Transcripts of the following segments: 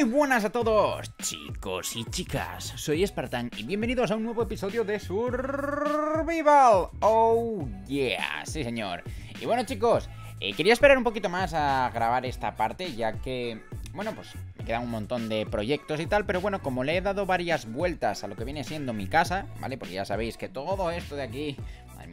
Muy buenas a todos, chicos y chicas. Soy Spartan y bienvenidos a un nuevo episodio de Survival. Oh, yeah, sí, señor. Y bueno, chicos, eh, quería esperar un poquito más a grabar esta parte, ya que, bueno, pues me quedan un montón de proyectos y tal, pero bueno, como le he dado varias vueltas a lo que viene siendo mi casa, ¿vale? Porque ya sabéis que todo esto de aquí,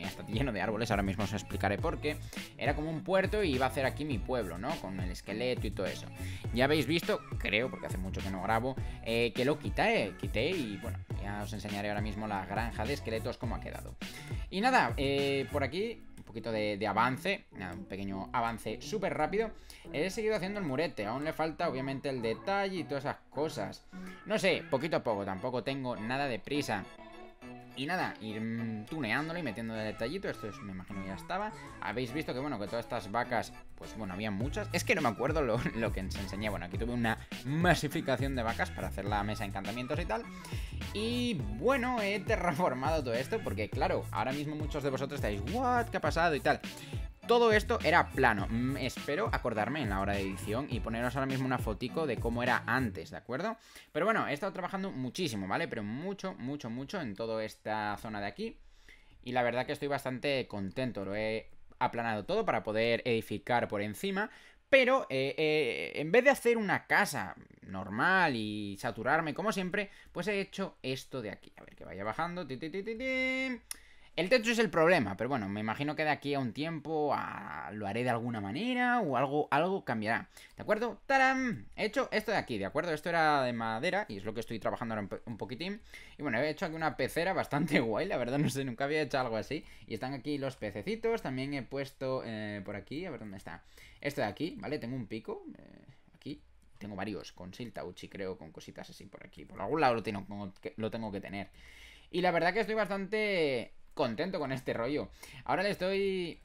está lleno de árboles, ahora mismo os explicaré por qué. Era como un puerto y iba a hacer aquí mi pueblo, ¿no? Con el esqueleto y todo eso. Ya habéis visto, creo, porque hace mucho que no grabo, eh, que lo quité, quité y bueno, ya os enseñaré ahora mismo la granja de esqueletos cómo ha quedado. Y nada, eh, por aquí Un poquito de, de, avance, un pequeño avance súper rápido. He seguido haciendo el murete, aún le falta obviamente el detalle y todas esas cosas. No sé, poquito a poco, tampoco tengo nada de prisa. Y nada, ir tuneándolo y metiendo de detallito. Esto es, me imagino ya estaba. Habéis visto que, bueno, que todas estas vacas, pues bueno, había muchas. Es que no me acuerdo lo, que os enseñé. Bueno, aquí tuve una masificación de vacas para hacer la mesa de encantamientos y tal. Y bueno, he terraformado todo esto porque, claro, ahora mismo muchos de vosotros estáis, ¿what? ¿Qué ha pasado? y tal. Todo esto era plano. Mm, espero acordarme en la hora de edición y poneros ahora mismo una fotico de cómo era antes, ¿de acuerdo? Pero bueno, he estado trabajando muchísimo, ¿vale? Pero mucho, mucho, mucho en toda esta zona de aquí. Y la verdad que estoy bastante contento. Lo he aplanado todo para poder edificar por encima. Pero eh, eh, en vez de hacer una casa normal y saturarme como siempre, pues he hecho esto de aquí. A ver, que vaya bajando. El techo es el problema, pero bueno, me imagino que de aquí a un tiempo lo haré de alguna manera o algo, algo cambiará. ¿De acuerdo? ¡Tarán! He hecho esto de aquí, ¿de acuerdo? Esto era de madera y es lo que estoy trabajando ahora un poquitín. Y bueno, he hecho aquí una pecera bastante guay, la verdad no sé, nunca había hecho algo así. Y están aquí los pececitos, también he puesto eh, por aquí, a ver dónde está. Esto de aquí, ¿vale? Tengo un pico, eh, aquí, tengo varios, con Siltauchi creo, con cositas así por aquí. Por algún lado lo tengo, lo tengo que tener. Y la verdad que estoy bastante contento con este rollo. Ahora le estoy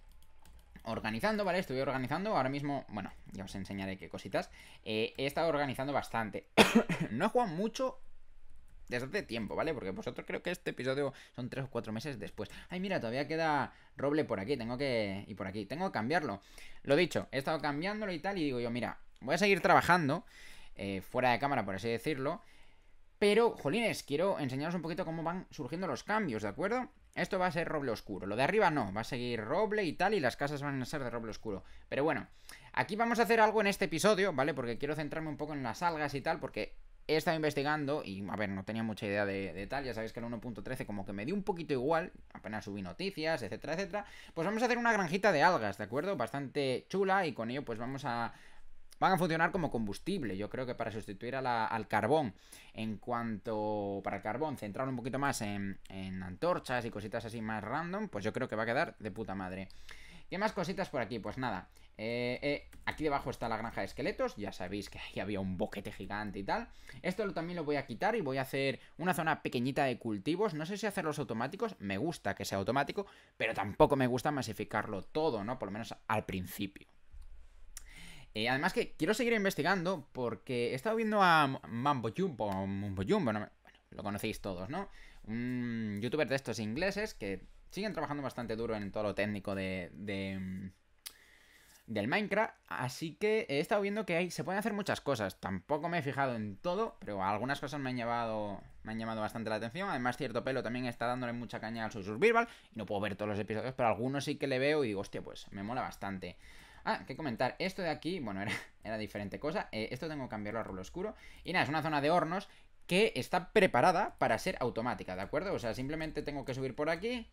organizando, ¿vale? Estuve organizando ahora mismo, bueno, ya os enseñaré qué cositas. Eh, he estado organizando bastante. no he jugado mucho desde hace tiempo, ¿vale? Porque vosotros creo que este episodio son 3 o 4 meses después. Ay, mira, todavía queda roble por aquí, tengo que... y por aquí, tengo que cambiarlo. Lo dicho, he estado cambiándolo y tal, y digo yo, mira, voy a seguir trabajando, eh, fuera de cámara, por así decirlo. Pero, jolines, quiero enseñaros un poquito cómo van surgiendo los cambios, ¿de acuerdo? Esto va a ser roble oscuro. Lo de arriba no, va a seguir roble y tal, y las casas van a ser de roble oscuro. Pero bueno, aquí vamos a hacer algo en este episodio, ¿vale? Porque quiero centrarme un poco en las algas y tal, porque he estado investigando y, a ver, no tenía mucha idea de, tal, ya sabéis que el 1.13 como que me dio un poquito igual, apenas subí noticias, etcétera, etcétera. Pues vamos a hacer una granjita de algas, ¿de acuerdo? Bastante chula y con ello pues vamos a van a funcionar como combustible, yo creo que para sustituir al carbón. En cuanto para el carbón, centrar un poquito más en, antorchas y cositas así más random, pues yo creo que va a quedar de puta madre. ¿Qué más cositas por aquí? Pues nada, eh, eh, aquí debajo está la granja de esqueletos, ya sabéis que ahí había un boquete gigante y tal. Esto lo, también lo voy a quitar y voy a hacer una zona pequeñita de cultivos. No sé si hacerlos automáticos, me gusta que sea automático, pero tampoco me gusta masificarlo todo, ¿no? Por lo menos al principio. Eh, además que quiero seguir investigando porque he estado viendo a Mambo Jumbo, lo conocéis todos, ¿no? Un youtuber de estos ingleses que siguen trabajando bastante duro en todo lo técnico de, mm, del Minecraft, así que he estado viendo que se pueden hacer muchas cosas. Tampoco me he fijado en todo, pero algunas cosas me han llevado me han llamado bastante la atención. Además, cierto pelo también está dándole mucha caña al su survival y no puedo ver todos los episodios, pero algunos sí que le veo y digo, hostia, pues me mola bastante. Ah, que comentar, esto de aquí, bueno, era, era diferente cosa. Eh, esto tengo que cambiarlo a rulo oscuro. Y nada, es una zona de hornos que está preparada para ser automática, ¿de acuerdo? O sea, simplemente tengo que subir por aquí,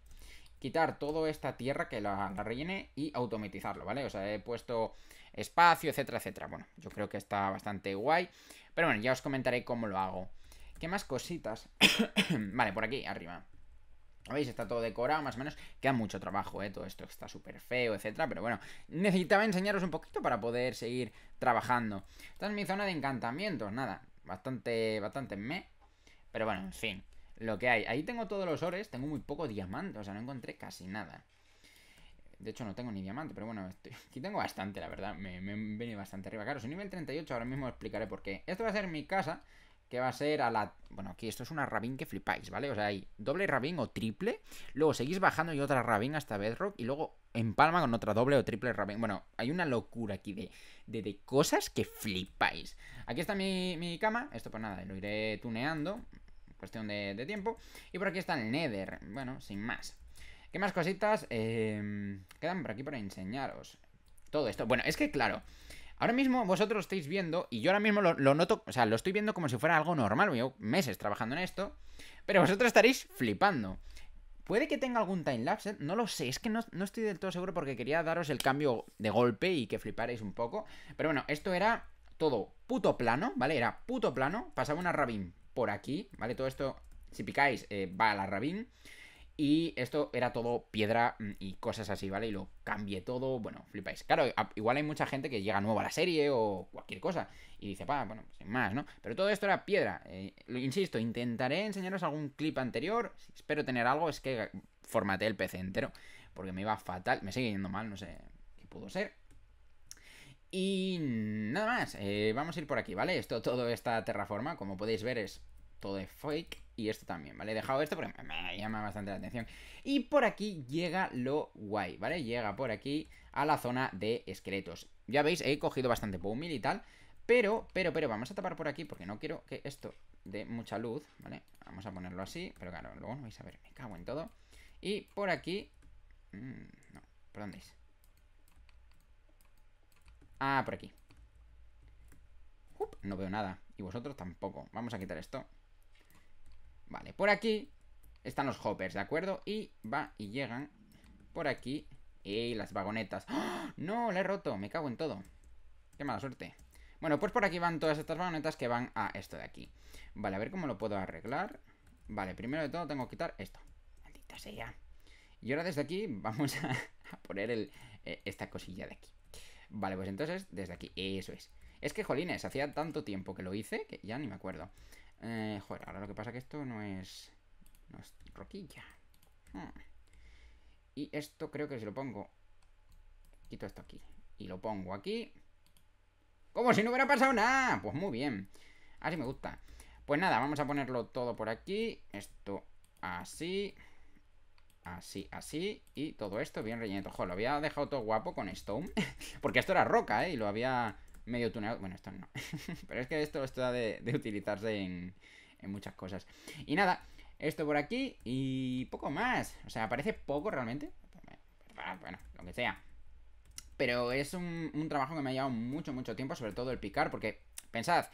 quitar toda esta tierra que la, la, rellene y automatizarlo, ¿vale? O sea, he puesto espacio, etcétera, etcétera. Bueno, yo creo que está bastante guay. Pero bueno, ya os comentaré cómo lo hago. ¿Qué más cositas? vale, por aquí, arriba. ¿Veis? Está todo decorado, más o menos. Queda mucho trabajo, ¿eh? Todo esto está súper feo, etcétera. Pero bueno, necesitaba enseñaros un poquito para poder seguir trabajando. Esta es mi zona de encantamientos, nada. Bastante, bastante me. Pero bueno, en fin. Lo que hay. Ahí tengo todos los ores. Tengo muy poco diamante. O sea, no encontré casi nada. De hecho, no tengo ni diamante, pero bueno, aquí tengo bastante, la verdad. Me, he venido bastante arriba. Claro, soy nivel 38, ahora mismo explicaré por qué. Esto va a ser mi casa que va a ser a la... Bueno, aquí esto es una Rabin que flipáis, ¿vale? O sea, hay doble Rabin o triple, luego seguís bajando y otra Rabin hasta Bedrock y luego empalma con otra doble o triple Rabin. Bueno, hay una locura aquí de, de, cosas que flipáis. Aquí está mi, cama, esto pues nada, lo iré tuneando, cuestión de, tiempo. Y por aquí está el Nether, bueno, sin más. ¿Qué más cositas em, quedan por aquí para enseñaros? Todo esto. Bueno, es que claro... Ahora mismo vosotros lo estáis viendo, y yo ahora mismo lo, noto, o sea, lo estoy viendo como si fuera algo normal, llevo meses trabajando en esto, pero vosotros estaréis flipando. Puede que tenga algún timelapse, no lo sé, es que no, no, estoy del todo seguro porque quería daros el cambio de golpe y que flipáis un poco. Pero bueno, esto era todo puto plano, ¿vale? Era puto plano, pasaba una rabín por aquí, ¿vale? Todo esto, si picáis, eh, va a la rabín. Y esto era todo piedra mm, y cosas así, ¿vale? Y lo cambié todo, bueno, flipáis. Claro, igual hay mucha gente que llega nueva a la serie o cualquier cosa y dice, pa, bueno, pues sin más, ¿no? Pero todo esto era piedra. Eh, lo insisto, intentaré enseñaros algún clip anterior. espero tener algo, es que formateé el PC entero porque me iba fatal. Me sigue yendo mal, no sé qué pudo ser. Y nada más, eh, vamos a ir por aquí, ¿vale? Esto, todo esta terraforma, como podéis ver, es todo de fake y esto también, ¿vale? He dejado esto porque me llama bastante la atención. Y por aquí llega lo guay, ¿vale? Llega por aquí a la zona de esqueletos. Ya veis, he cogido bastante pumil y tal, pero, pero, pero, vamos a tapar por aquí porque no quiero que esto dé mucha luz, ¿vale? Vamos a ponerlo así, pero claro, luego no vais a ver, me cago en todo. Y por aquí... Mm, no, ¿por dónde es? Ah, por aquí. no veo nada. Y vosotros tampoco. Vamos a quitar esto. Vale, por aquí están los hoppers, ¿de acuerdo? Y va y llegan por aquí. Y las vagonetas. ¡Ah! ¡No! Le he roto. Me cago en todo. Qué mala suerte. Bueno, pues por aquí van todas estas vagonetas que van a esto de aquí. Vale, a ver cómo lo puedo arreglar. Vale, primero de todo tengo que quitar esto. Maldita sea. Y ahora desde aquí vamos a, poner eh, esta cosilla de aquí. Vale, pues entonces desde aquí. Eso es. Es que, jolines, hacía tanto tiempo que lo hice que ya ni me acuerdo. Eh, joder, ahora lo que pasa es que esto no es... No es roquilla. Hmm. Y esto creo que si lo pongo... Quito esto aquí. Y lo pongo aquí. Como si no hubiera pasado nada. Pues muy bien. Así me gusta. Pues nada, vamos a ponerlo todo por aquí. Esto así. Así, así. Y todo esto bien relleno Joder, lo había dejado todo guapo con stone. porque esto era roca, ¿eh? Y lo había medio tuneado. Bueno, esto no. Pero es que esto, esto de, utilizarse en, muchas cosas. Y nada, esto por aquí y poco más. O sea, parece poco realmente. Ah, bueno, lo que sea. Pero es un, trabajo que me ha llevado mucho, mucho tiempo, sobre todo el picar, porque pensad,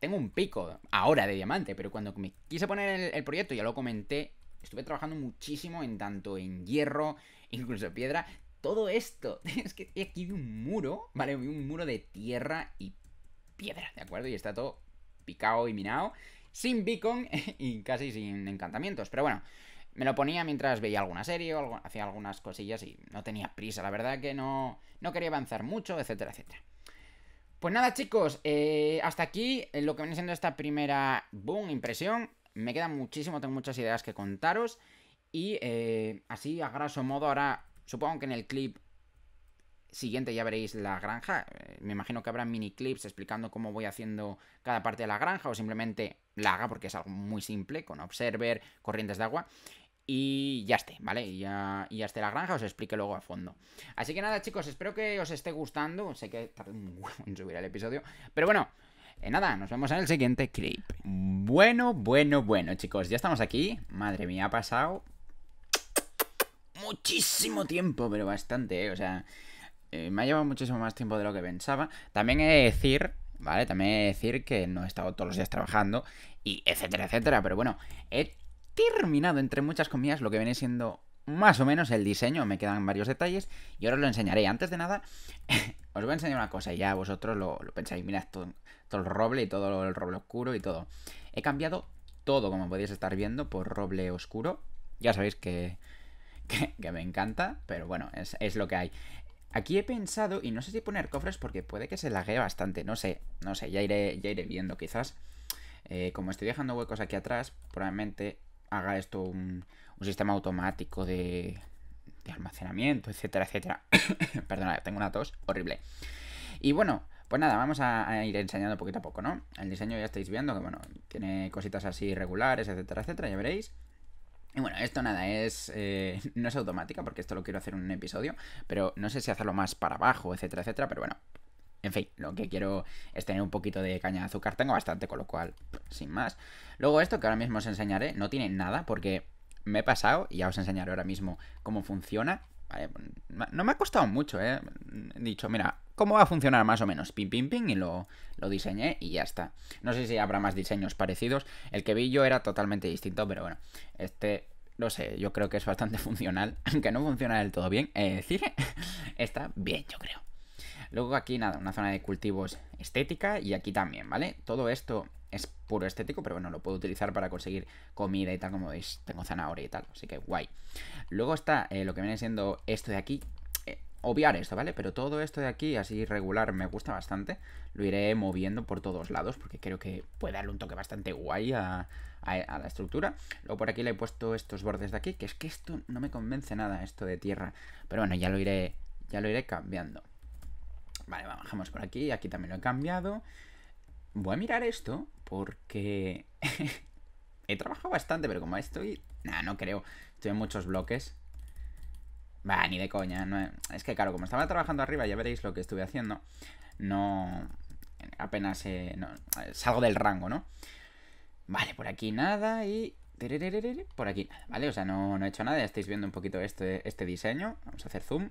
tengo un pico ahora de diamante, pero cuando me quise poner el, proyecto, ya lo comenté, estuve trabajando muchísimo en tanto en hierro, incluso piedra todo esto. Es que aquí hay un muro, ¿vale? Un muro de tierra y piedra, ¿de acuerdo? Y está todo picado y minado, sin beacon y casi sin encantamientos. Pero bueno, me lo ponía mientras veía alguna serie o algo, hacía algunas cosillas y no tenía prisa. La verdad que no, no quería avanzar mucho, etcétera, etcétera. Pues nada, chicos, eh, hasta aquí eh, lo que viene siendo esta primera boom impresión. Me queda muchísimo, tengo muchas ideas que contaros. Y eh, así, a graso modo, ahora Supongo que en el clip siguiente ya veréis la granja. Eh, me imagino que habrá mini clips explicando cómo voy haciendo cada parte de la granja o simplemente la haga porque es algo muy simple con observer, corrientes de agua. Y ya esté, ¿vale? Ya, ya esté la granja, os explique luego a fondo. Así que nada, chicos, espero que os esté gustando. Sé que tardé un huevo en subir el episodio. Pero bueno, eh, nada, nos vemos en el siguiente clip. Bueno, bueno, bueno, chicos, ya estamos aquí. Madre mía, ha pasado muchísimo tiempo, pero bastante, ¿eh? O sea, eh, me ha llevado muchísimo más tiempo de lo que pensaba. También he de decir, ¿vale? También he de decir que no he estado todos los días trabajando y etcétera, etcétera. Pero bueno, he terminado, entre muchas comillas, lo que viene siendo más o menos el diseño. Me quedan varios detalles y ahora os lo enseñaré. Antes de nada, os voy a enseñar una cosa y ya vosotros lo, pensáis. Mirad todo el roble y todo el roble oscuro y todo. He cambiado todo, como podéis estar viendo, por roble oscuro. Ya sabéis que que, me encanta, pero bueno, es, lo que hay. Aquí he pensado, y no sé si poner cofres porque puede que se laguee bastante, no sé, no sé, ya iré, ya iré viendo quizás. Eh, como estoy dejando huecos aquí atrás, probablemente haga esto un, sistema automático de, almacenamiento, etcétera, etcétera. Perdona, tengo una tos horrible. Y bueno, pues nada, vamos a, a, ir enseñando poquito a poco, ¿no? El diseño ya estáis viendo que, bueno, tiene cositas así regulares, etcétera, etcétera, ya veréis. Y bueno, esto nada, es eh, no es automática porque esto lo quiero hacer en un episodio, pero no sé si hacerlo más para abajo, etcétera, etcétera, pero bueno. En fin, lo que quiero es tener un poquito de caña de azúcar, tengo bastante, con lo cual, sin más. Luego esto que ahora mismo os enseñaré, no tiene nada porque me he pasado y ya os enseñaré ahora mismo cómo funciona. no me ha costado mucho, ¿eh? He dicho, mira, cómo va a funcionar más o menos. Pim, pim, pim, y lo, diseñé y ya está. No sé si habrá más diseños parecidos. El que vi yo era totalmente distinto, pero bueno, este lo sé, yo creo que es bastante funcional, aunque no funciona del todo bien, es eh, decir, está bien, yo creo. Luego aquí nada, una zona de cultivos estética y aquí también, ¿vale? Todo esto es puro estético, pero bueno, lo puedo utilizar para conseguir comida y tal, como veis, tengo zanahoria y tal, así que guay. Luego está eh, lo que viene siendo esto de aquí, obviar esto, ¿vale? Pero todo esto de aquí, así regular, me gusta bastante. Lo iré moviendo por todos lados porque creo que puede darle un toque bastante guay a, la estructura. Luego por aquí le he puesto estos bordes de aquí, que es que esto no me convence nada, esto de tierra. Pero bueno, ya lo iré, ya lo iré cambiando. Vale, bajamos por aquí, aquí también lo he cambiado. Voy a mirar esto porque he trabajado bastante, pero como estoy... Nah, no creo. Estoy en muchos bloques Bah, ni de coña. No es... que claro, como estaba trabajando arriba, ya veréis lo que estuve haciendo. No. Apenas eh, salgo del rango, ¿no? Vale, por aquí nada y. Por aquí nada, ¿vale? O sea, no, no he hecho nada. Ya estáis viendo un poquito este, este diseño. Vamos a hacer zoom.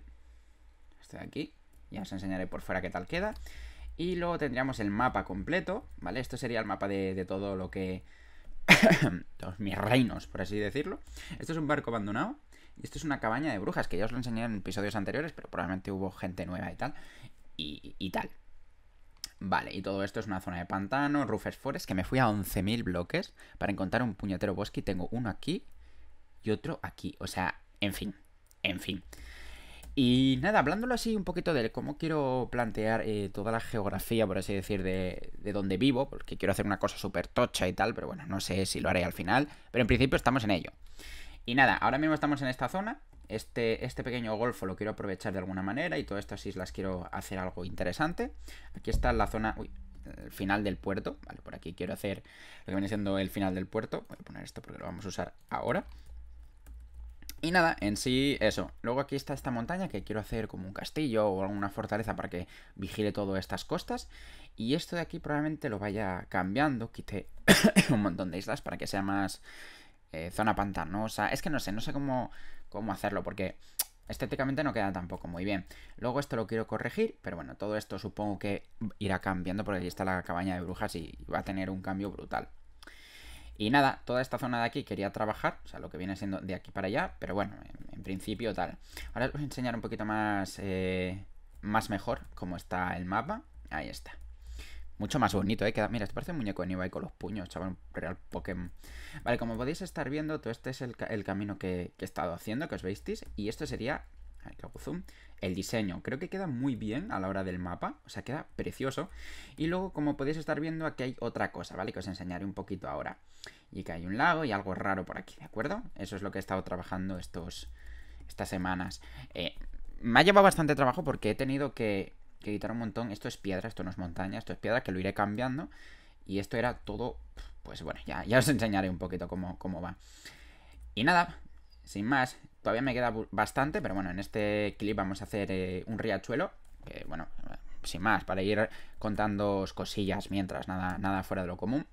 este de aquí. Ya os enseñaré por fuera qué tal queda. Y luego tendríamos el mapa completo, ¿vale? Esto sería el mapa de todo lo que... todos mis reinos, por así decirlo. Esto es un barco abandonado. Esto es una cabaña de brujas, que ya os lo enseñé en episodios anteriores, pero probablemente hubo gente nueva y tal. Y, y tal. Vale, y todo esto es una zona de pantano, Rufus Forest, que me fui a 11.000 bloques para encontrar un puñetero bosque y tengo uno aquí y otro aquí. O sea, en fin, en fin. Y nada, hablándolo así un poquito de cómo quiero plantear eh, toda la geografía, por así decir, de, de donde vivo, porque quiero hacer una cosa súper tocha y tal, pero bueno, no sé si lo haré al final, pero en principio estamos en ello. Y nada, ahora mismo estamos en esta zona. Este, este pequeño golfo lo quiero aprovechar de alguna manera y todas estas islas quiero hacer algo interesante. Aquí está la zona... Uy, el final del puerto, vale, por aquí quiero hacer lo que viene siendo el final del puerto, voy a poner esto porque lo vamos a usar ahora, y nada, en sí eso. Luego aquí está esta montaña que quiero hacer como un castillo o alguna fortaleza para que vigile todas estas costas. Y esto de aquí probablemente lo vaya cambiando, quite un montón de islas para que sea más eh, zona pantanosa. Es que no sé, no sé cómo, cómo hacerlo porque estéticamente no queda tampoco muy bien. Luego esto lo quiero corregir, pero bueno, todo esto supongo que irá cambiando porque ahí está la cabaña de brujas y va a tener un cambio brutal. Y nada, toda esta zona de aquí quería trabajar, o sea, lo que viene siendo de aquí para allá, pero bueno, en, principio tal. Ahora os voy a enseñar un poquito más, eh, más mejor cómo está el mapa. Ahí está. Mucho más bonito, ¿eh? Mira, esto parece un muñeco de Nibai con los puños, chaval, real Pokémon. Vale, como podéis estar viendo, todo este es el, camino que, he estado haciendo, que os veis, y esto sería, Ahí, zoom, el diseño. Creo que queda muy bien a la hora del mapa, o sea, queda precioso. Y luego, como podéis estar viendo, aquí hay otra cosa, ¿vale? Que os enseñaré un poquito ahora. Y que hay un lago y algo raro por aquí, ¿de acuerdo? Eso es lo que he estado trabajando estos, estas semanas. Eh, me ha llevado bastante trabajo porque he tenido que que editar un montón. Esto es piedra, esto no es montaña, esto es piedra, que lo iré cambiando. Y esto era todo, pues bueno, ya, os enseñaré un poquito cómo, cómo va. Y nada, sin más, todavía me queda bastante, pero bueno, en este clip vamos a hacer eh, un riachuelo, que bueno, sin más, para ir contando cosillas mientras, nada, nada fuera de lo común.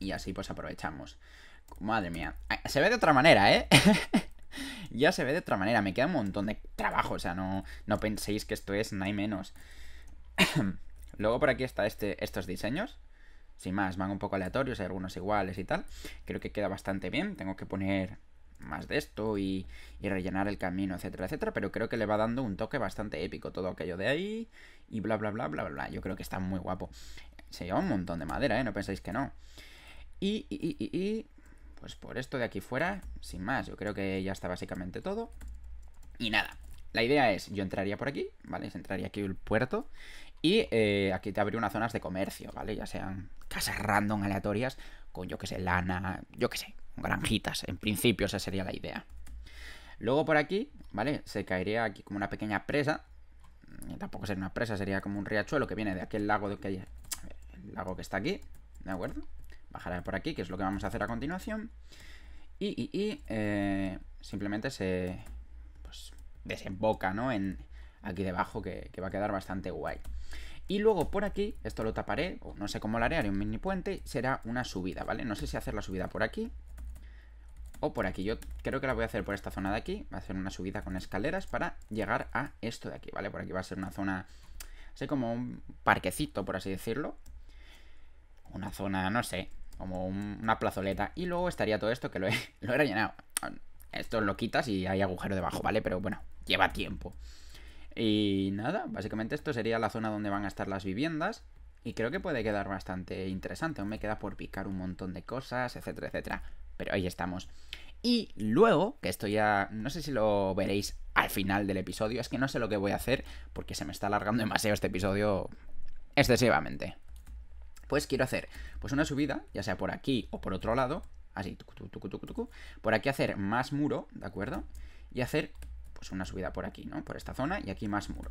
Y así pues aprovechamos. Madre mía, se ve de otra manera, ¿eh? ya se ve de otra manera. Me queda un montón de trabajo, o sea, no, no penséis que esto es hay menos. Luego por aquí está este, estos diseños. Sin más, van un poco aleatorios, hay algunos iguales y tal. Creo que queda bastante bien. Tengo que poner más de esto y, rellenar el camino, etcétera, etcétera, pero creo que le va dando un toque bastante épico todo aquello de ahí y bla, bla, bla, bla, bla, bla. Yo creo que está muy guapo. Se lleva un montón de madera, ¿eh? No pensáis que no. Y, y, y, y pues por esto de aquí fuera, sin más, yo creo que ya está básicamente todo. Y nada, la idea es, yo entraría por aquí, ¿vale? entraría aquí el puerto y eh, aquí te abriría unas zonas de comercio, ¿vale? Ya sean casas random aleatorias con, yo que sé, lana, yo que sé, granjitas. En principio esa sería la idea. Luego por aquí, ¿vale? Se caería aquí como una pequeña presa. Mm, tampoco sería una presa, sería como un riachuelo que viene de aquel lago de que hay... El lago que está aquí, ¿de acuerdo? bajará por aquí, que es lo que vamos a hacer a continuación. Y, eh, simplemente se pues, desemboca ¿no? en aquí debajo, que, va a quedar bastante guay. Y luego por aquí, esto lo taparé, o no sé cómo lo haré, haré un mini puente, será una subida, ¿vale? No sé si hacer la subida por aquí o por aquí. Yo creo que la voy a hacer por esta zona de aquí, va a hacer una subida con escaleras para llegar a esto de aquí, ¿vale? Por aquí va a ser una zona, así como un parquecito, por así decirlo, una zona, no sé, como una plazoleta. Y luego estaría todo esto que lo lo he rellenado. Esto lo quitas y hay agujero debajo, ¿vale? Pero bueno, lleva tiempo. Y nada, básicamente esto sería la zona donde van a estar las viviendas. Y creo que puede quedar bastante interesante. Aún me queda por picar un montón de cosas, etcétera, etcétera. Pero ahí estamos. Y luego, que esto ya no sé si lo veréis al final del episodio, es que no sé lo que voy a hacer porque se me está alargando demasiado este episodio excesivamente pues quiero hacer pues una subida, ya sea por aquí o por otro lado, así, por aquí hacer más muro, ¿de acuerdo? Y hacer pues una subida por aquí, ¿no? Por esta zona y aquí más muro.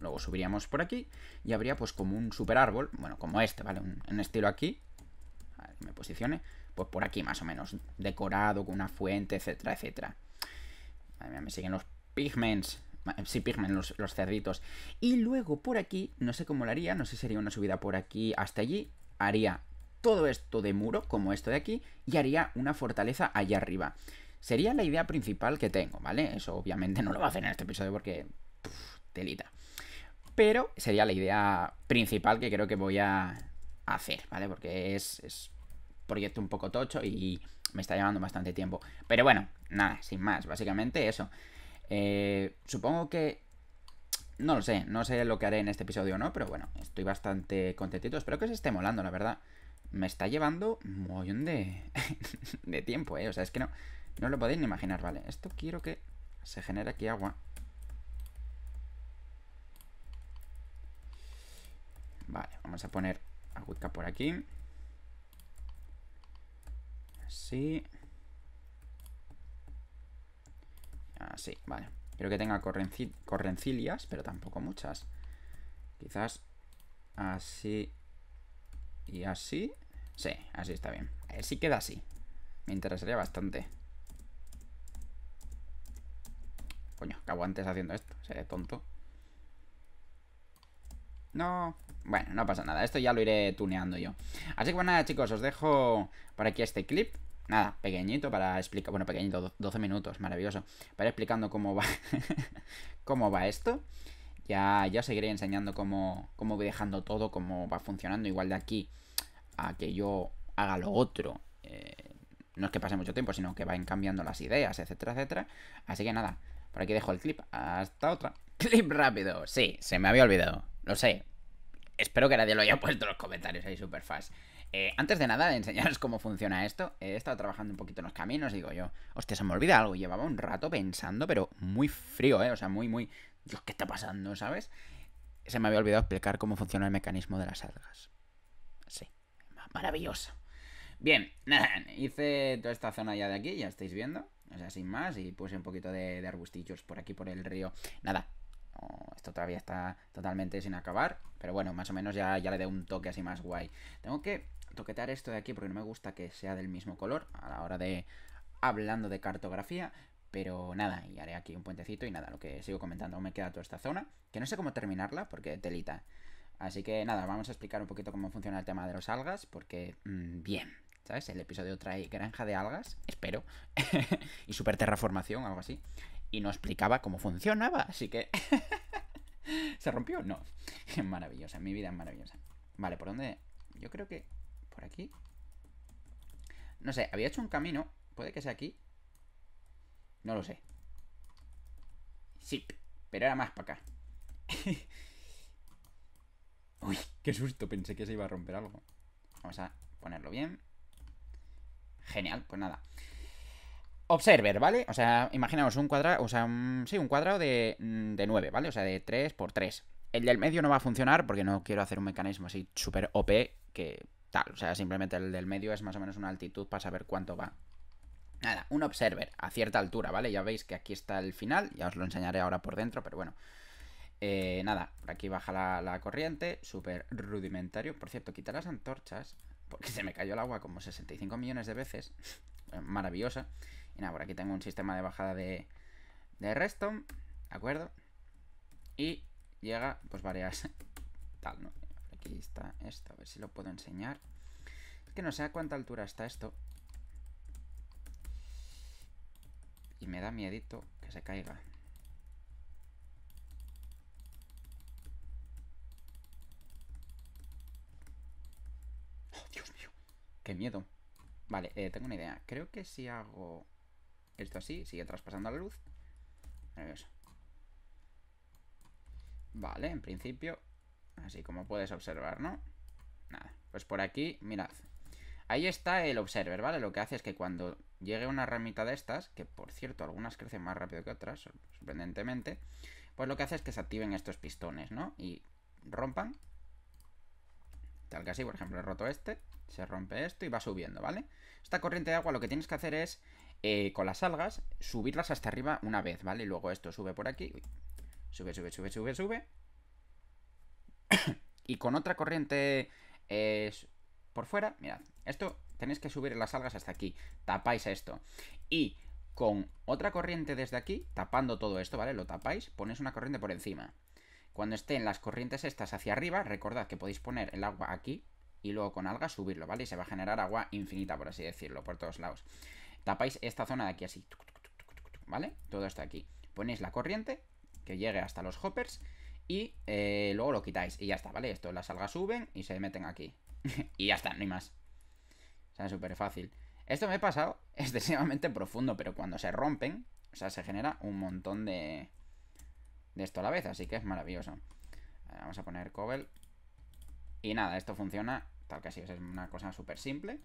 Luego subiríamos por aquí y habría pues como un super árbol, bueno, como este, ¿vale? Un, estilo aquí, a ver, me posicione, pues por aquí más o menos, decorado con una fuente, etcétera, etcétera. A me siguen los pigments. Si Pigmen, los, cerditos. Y luego por aquí, no sé cómo lo haría, no sé si sería una subida por aquí hasta allí, haría todo esto de muro, como esto de aquí, y haría una fortaleza allá arriba. Sería la idea principal que tengo, ¿vale? Eso obviamente no lo va a hacer en este episodio porque... Delita. telita. Pero sería la idea principal que creo que voy a hacer, ¿vale? Porque es, es proyecto un poco tocho y me está llevando bastante tiempo. Pero bueno, nada, sin más, básicamente eso. Eh, supongo que... No lo sé, no sé lo que haré en este episodio o no, pero bueno, estoy bastante contentito. Espero que se esté molando, la verdad. Me está llevando un montón de, de tiempo, ¿eh? O sea, es que no, no lo podéis ni imaginar, ¿vale? Esto quiero que se genere aquí agua. Vale, vamos a poner agüica por aquí. Así. Así, ah, vale. Creo que tenga correncilias pero tampoco muchas. Quizás así y así. Sí, así está bien. Así eh, queda así. Me interesaría bastante. Coño, acabo antes haciendo esto. Seré tonto. No, bueno, no pasa nada. Esto ya lo iré tuneando yo. Así que bueno, pues chicos, os dejo por aquí este clip nada, pequeñito para explicar, bueno, pequeñito, 12 minutos, maravilloso, para explicando cómo va, cómo va esto. Ya, ya seguiré enseñando cómo, cómo voy dejando todo, cómo va funcionando, igual de aquí a que yo haga lo otro. Eh, no es que pase mucho tiempo, sino que van cambiando las ideas, etcétera, etcétera. Así que nada, por aquí dejo el clip. Hasta otra. Clip rápido. Sí, se me había olvidado. Lo sé. Espero que nadie lo haya puesto en los comentarios ahí super fast. Eh, antes de nada, enseñaros cómo funciona esto, he estado trabajando un poquito en los caminos digo yo, hostia, se me olvida algo. Llevaba un rato pensando, pero muy frío, ¿eh? O sea, muy, muy... Dios, ¿qué está pasando, sabes? Se me había olvidado explicar cómo funciona el mecanismo de las algas. Sí, maravilloso. Bien, hice toda esta zona ya de aquí, ya estáis viendo. O sea, sin más, y puse un poquito de, arbustillos por aquí, por el río. Nada, esto todavía está totalmente sin acabar, pero bueno, más o menos ya, ya le dé un toque así más guay. Tengo que toquetar esto de aquí porque no me gusta que sea del mismo color a la hora de hablando de cartografía. Pero nada, y haré aquí un puentecito y nada, lo que sigo comentando, me queda toda esta zona, que no sé cómo terminarla porque telita. Así que nada, vamos a explicar un poquito cómo funciona el tema de los algas, porque mm, bien, ¿sabes? El episodio trae granja de algas, espero, y super terraformación, algo así, y no explicaba cómo funcionaba, así que... ¿Se rompió? No. Maravillosa, mi vida es maravillosa. Vale, ¿por dónde? Yo creo que por aquí. No sé, había hecho un camino. Puede que sea aquí. No lo sé. Sí, pero era más para acá. Uy, qué susto. Pensé que se iba a romper algo. Vamos a ponerlo bien. Genial, pues nada. Observer, ¿vale? O sea, imaginaos un cuadrado, o sea, sí, un cuadrado de, mm, de 9, ¿vale? O sea, de 3 por 3. El del medio no va a funcionar porque no quiero hacer un mecanismo así súper OP que tal. O sea, simplemente el del medio es más o menos una altitud para saber cuánto va. Nada, un observer a cierta altura, ¿vale? Ya veis que aquí está el final, ya os lo enseñaré ahora por dentro, pero bueno. Eh, nada, por aquí baja la, corriente, súper rudimentario. Por cierto, quita las antorchas, porque se me cayó el agua como 65 millones de veces. Eh, maravillosa. Y nada, por aquí tengo un sistema de bajada de, de ¿de acuerdo? Y llega, pues varias... Tal, ¿no? aquí está esto, a ver si lo puedo enseñar. Es que no sé a cuánta altura está esto. Y me da miedito que se caiga. ¡Oh, Dios mío! ¡Qué miedo! Vale, eh, tengo una idea. Creo que si hago esto así, sigue traspasando la luz. Nervioso. Vale, en principio Así como puedes observar, ¿no? Nada, pues por aquí, mirad. Ahí está el observer, ¿vale? Lo que hace es que cuando llegue una ramita de estas, que por cierto, algunas crecen más rápido que otras, sorprendentemente, pues lo que hace es que se activen estos pistones, ¿no? Y rompan. Tal que así, por ejemplo, he roto este, se rompe esto y va subiendo, ¿vale? Esta corriente de agua lo que tienes que hacer es, eh, con las algas, subirlas hasta arriba una vez, ¿vale? Y luego esto sube por aquí, sube, sube, sube, sube, sube, y con otra corriente es por fuera, mirad, esto tenéis que subir las algas hasta aquí, tapáis esto. Y con otra corriente desde aquí, tapando todo esto, ¿vale? Lo tapáis, ponéis una corriente por encima. Cuando estén las corrientes estas hacia arriba, recordad que podéis poner el agua aquí y luego con algas subirlo, ¿vale? Y se va a generar agua infinita, por así decirlo, por todos lados. Tapáis esta zona de aquí así, ¿vale? Todo esto aquí. Ponéis la corriente que llegue hasta los hoppers y eh, luego lo quitáis y ya está, ¿vale? Esto, las algas suben y se meten aquí. y ya está, no hay más. O sea, súper fácil. Esto me he pasado excesivamente profundo, pero cuando se rompen, o sea, se genera un montón de, de esto a la vez, así que es maravilloso. vamos a poner cobel. Y nada, esto funciona tal que así, es una cosa súper simple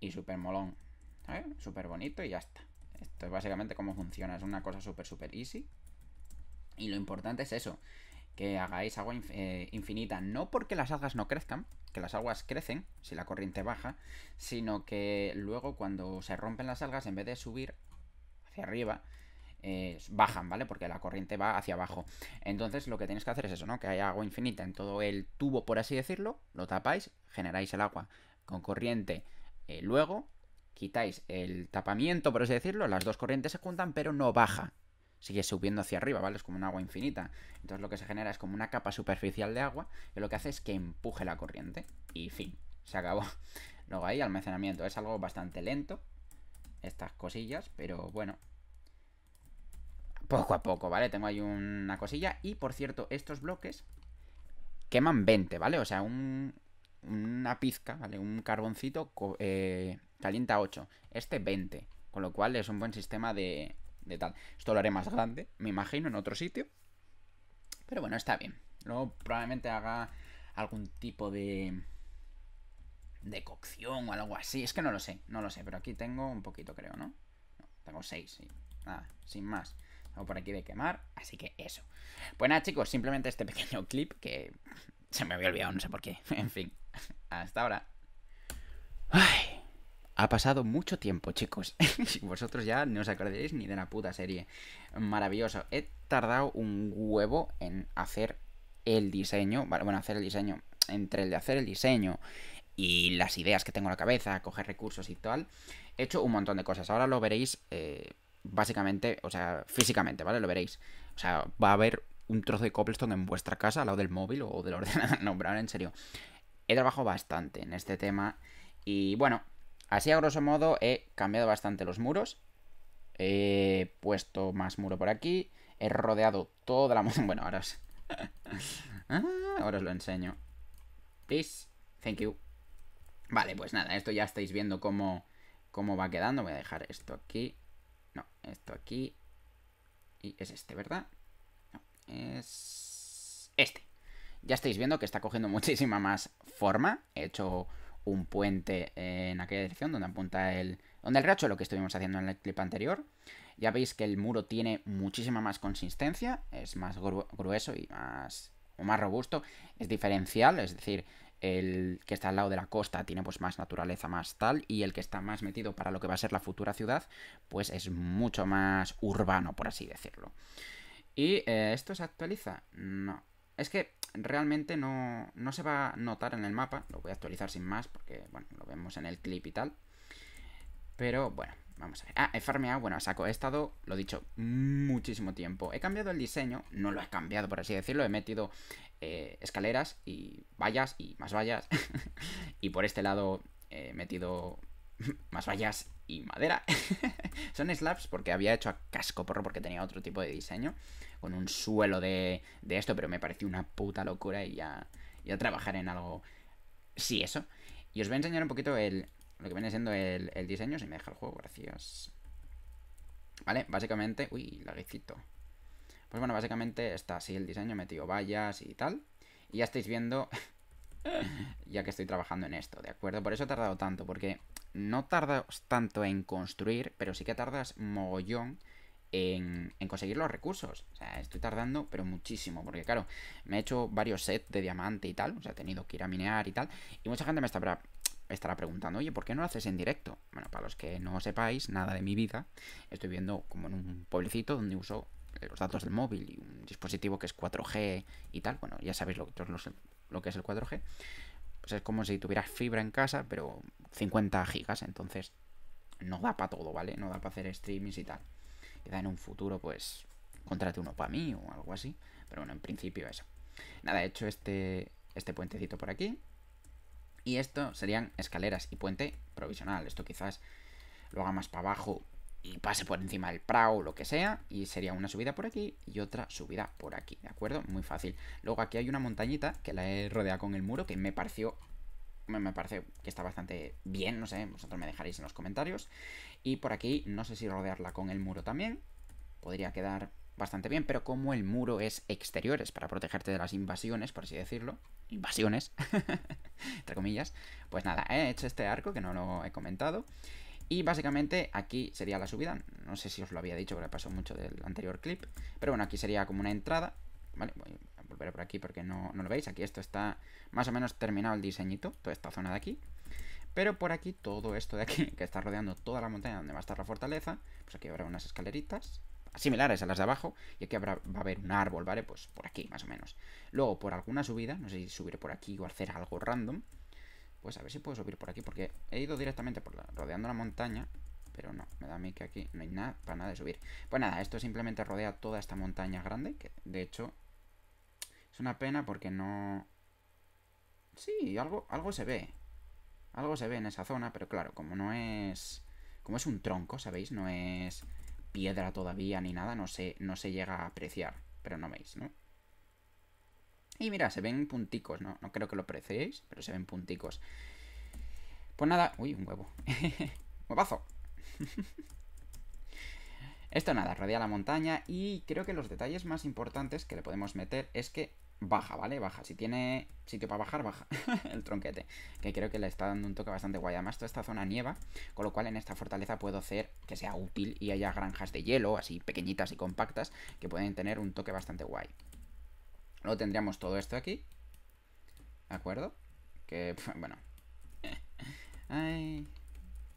y súper molón. ¿Sabes? Súper bonito y ya está. Esto es básicamente cómo funciona, es una cosa súper, súper easy. Y lo importante es eso, que hagáis agua eh, infinita, no porque las algas no crezcan, que las aguas crecen si la corriente baja, sino que luego cuando se rompen las algas, en vez de subir hacia arriba, eh, bajan, ¿vale? Porque la corriente va hacia abajo. Entonces lo que tenéis que hacer es eso, ¿no? Que haya agua infinita en todo el tubo, por así decirlo, lo tapáis, generáis el agua con corriente, eh, luego quitáis el tapamiento, por así decirlo, las dos corrientes se juntan, pero no baja, sigue subiendo hacia arriba, ¿vale? Es como un agua infinita. Entonces lo que se genera es como una capa superficial de agua Y lo que hace es que empuje la corriente. Y fin, se acabó. Luego ahí almacenamiento. Es algo bastante lento, estas cosillas, pero bueno. Poco a poco, ¿vale? Tengo ahí una cosilla. Y por cierto, estos bloques queman 20, ¿vale? O sea, una pizca, ¿vale? Un carboncito eh, calienta 8. Este 20. Con lo cual es un buen sistema de, de tal. Esto lo haré más grande, me imagino, en otro sitio. Pero bueno, está bien. Luego probablemente haga algún tipo de de cocción o algo así. Es que no lo sé, no lo sé, pero aquí tengo un poquito, creo, ¿no? tengo seis, sí. Nada, sin más. Tengo por aquí de quemar, así que eso. Pues nada, chicos, simplemente este pequeño clip que se me había olvidado, no sé por qué. En fin, hasta ahora. Ay. Ha pasado mucho tiempo, chicos. y vosotros ya no os acordaréis ni de la puta serie. Maravilloso. He tardado un huevo en hacer el diseño. Bueno, hacer el diseño. Entre el de hacer el diseño y las ideas que tengo en la cabeza, coger recursos y tal, he hecho un montón de cosas. Ahora lo veréis eh, básicamente, o sea, físicamente, ¿vale? Lo veréis. O sea, va a haber un trozo de cobblestone en vuestra casa al lado del móvil o del ordenador. No, pero en serio. He trabajado bastante en este tema y bueno, Así a grosso modo he cambiado bastante los muros. He puesto más muro por aquí. He rodeado toda la... Bueno, ahora os... Ah, ahora os lo enseño. Please. Thank you. Vale, pues nada, esto ya estáis viendo cómo, cómo va quedando. Voy a dejar esto aquí. No, esto aquí. Y es este, ¿verdad? es... Este. Ya estáis viendo que está cogiendo muchísima más forma. He hecho un puente en aquella dirección donde apunta el... Donde el racho, lo que estuvimos haciendo en el clip anterior. Ya veis que el muro tiene muchísima más consistencia, es más grueso y más, o más robusto, es diferencial, es decir, el que está al lado de la costa tiene pues más naturaleza, más tal, y el que está más metido para lo que va a ser la futura ciudad, pues es mucho más urbano, por así decirlo. ¿Y eh, esto se actualiza? No. Es que realmente no, se va a notar en el mapa. Lo voy a actualizar sin más porque, bueno, lo vemos en el clip y tal. Pero bueno, vamos a ver. Ah, he farmeado, bueno, saco, he estado, lo he dicho, muchísimo tiempo. He cambiado el diseño, no lo he cambiado por así decirlo, he metido eh, escaleras y vallas y más vallas. y por este lado he metido más vallas y madera. Son slabs porque había hecho a casco porro porque tenía otro tipo de diseño. Con un suelo de, esto, pero me pareció una puta locura y ya, ya trabajar en algo. Sí, eso. Y os voy a enseñar un poquito el, lo que viene siendo el, el diseño. Si me deja el juego, gracias. Vale, básicamente. Uy, laguecito. Pues bueno, básicamente está así el diseño, metido vallas y tal. Y ya estáis viendo ya que estoy trabajando en esto, ¿de acuerdo? Por eso he tardado tanto, porque no tardas tanto en construir, pero sí que tardas mogollón en, conseguir los recursos. O sea, estoy tardando, pero muchísimo, porque claro, me he hecho varios sets de diamante y tal, o sea, he tenido que ir a minear y tal, y mucha gente me estará, preguntando, oye, ¿por qué no lo haces en directo? Bueno, para los que no sepáis nada de mi vida, estoy viendo como en un pueblecito donde uso eh, los datos del móvil y un dispositivo que es 4G y tal, bueno, ya sabéis lo que es el 4G, pues es como si tuvieras fibra en casa, pero 50 gigas, entonces no da para todo, ¿vale? No da para hacer streamings y tal. Quizá en un futuro, pues, contrate uno para mí o algo así, pero bueno, en principio eso. Nada, he hecho este, este puentecito por aquí. Y esto serían escaleras y puente provisional. Esto quizás lo haga más para abajo y pase por encima del o lo que sea, y sería una subida por aquí y otra subida por aquí, ¿de acuerdo? Muy fácil. Luego aquí hay una montañita que la he rodeado con el muro, que me pareció me parece que está bastante bien, no sé, vosotros me dejaréis en los comentarios. Y por aquí, no sé si rodearla con el muro también, podría quedar bastante bien, pero como el muro es Es para protegerte de las invasiones, por así decirlo, invasiones, entre comillas, pues nada, he hecho este arco que no lo he comentado. Y básicamente aquí sería la subida. No sé si os lo había dicho porque pasó mucho del anterior clip. Pero bueno, aquí sería como una entrada. Vale, voy a volver por aquí porque no, lo veis. Aquí esto está más o menos terminado el diseñito. Toda esta zona de aquí. Pero por aquí, todo esto de aquí, que está rodeando toda la montaña donde va a estar la fortaleza, pues aquí habrá unas escaleritas similares a las de abajo, y aquí habrá, va a haber un árbol, ¿vale? Pues por aquí, más o menos. Luego, por alguna subida, no sé si subir por aquí o hacer algo random, pues a ver si puedo subir por aquí, porque he ido directamente por rodeando la montaña, pero no, me da a mí que aquí no hay nada para nada de subir. Pues nada, esto simplemente rodea toda esta montaña grande, que de hecho es una pena porque no... Sí, algo, algo se ve. Algo se ve en esa zona, pero claro, como no es... Como es un tronco, ¿sabéis? No es piedra todavía ni nada, no se, no se llega a apreciar. Pero no veis, ¿no? Y mira, se ven punticos, ¿no? No creo que lo apreciéis, pero se ven punticos. Pues nada... Uy, un huevo. ¡Huevazo! Esto nada, rodea la montaña y creo que los detalles más importantes que le podemos meter es que baja, ¿vale? Baja. Si tiene sitio para bajar, baja el tronquete. Que creo que le está dando un toque bastante guay. Además, toda esta zona nieva, con lo cual en esta fortaleza puedo hacer que sea útil y haya granjas de hielo, así pequeñitas y compactas, que pueden tener un toque bastante guay. Luego tendríamos todo esto aquí. ¿De acuerdo? Que, bueno. Ay,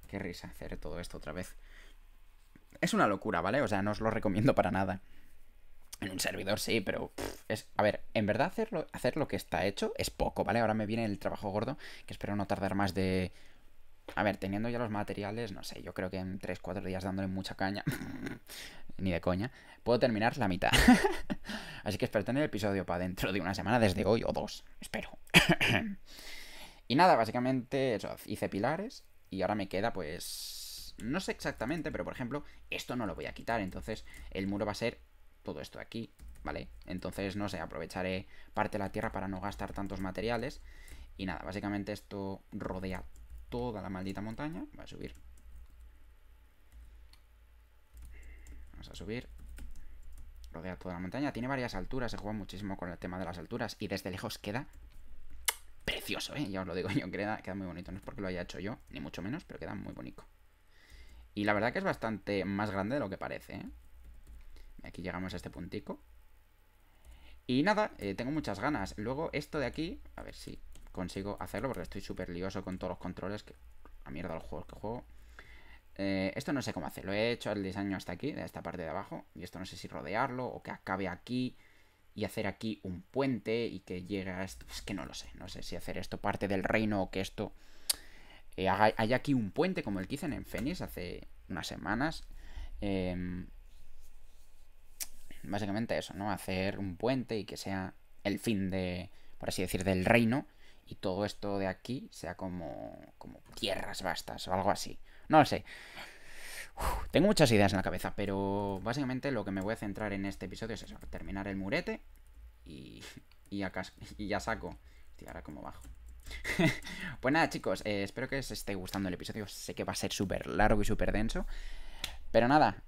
qué risa hacer todo esto otra vez. Es una locura, ¿vale? O sea, no os lo recomiendo para nada. En un servidor sí, pero es... A ver, en verdad hacerlo, hacer lo que está hecho es poco, ¿vale? Ahora me viene el trabajo gordo, que espero no tardar más de a ver, teniendo ya los materiales, no sé, yo creo que en 3-4 días dándole mucha caña, ni de coña, puedo terminar la mitad. Así que espero tener el episodio para dentro de una semana desde hoy o dos, espero. y nada, básicamente eso, hice pilares y ahora me queda pues... No sé exactamente, pero por ejemplo, esto no lo voy a quitar, entonces el muro va a ser todo esto aquí, ¿vale? Entonces, no sé, aprovecharé parte de la tierra para no gastar tantos materiales. Y nada, básicamente esto rodea toda la maldita montaña. Va a subir. Vamos a subir. Rodea toda la montaña. Tiene varias alturas. Se juega muchísimo con el tema de las alturas. Y desde lejos queda precioso, ¿eh? Ya os lo digo yo. Queda, queda muy bonito. No es porque lo haya hecho yo, ni mucho menos, pero queda muy bonito. Y la verdad que es bastante más grande de lo que parece, ¿eh? Aquí llegamos a este puntico. Y nada, eh, tengo muchas ganas. Luego esto de aquí, a ver si consigo hacerlo porque estoy súper lioso con todos los controles. Que, a mierda los juegos que juego. Eh, esto no sé cómo hacerlo. He hecho el diseño hasta aquí, de esta parte de abajo. Y esto no sé si rodearlo o que acabe aquí y hacer aquí un puente y que llegue a esto. Es que no lo sé. No sé si hacer esto parte del reino o que esto eh, haya aquí un puente como el que hice en Fénix hace unas semanas. Em, básicamente eso, ¿no? Hacer un puente y que sea el fin de, por así decir, del reino y todo esto de aquí sea como, como tierras vastas o algo así. No lo sé. tengo muchas ideas en la cabeza, pero básicamente lo que me voy a centrar en este episodio es eso, terminar el murete y, y, ya saco. Y ahora como bajo. pues nada, chicos, eh, espero que os esté gustando el episodio. Sé que va a ser súper largo y súper denso. Pero nada,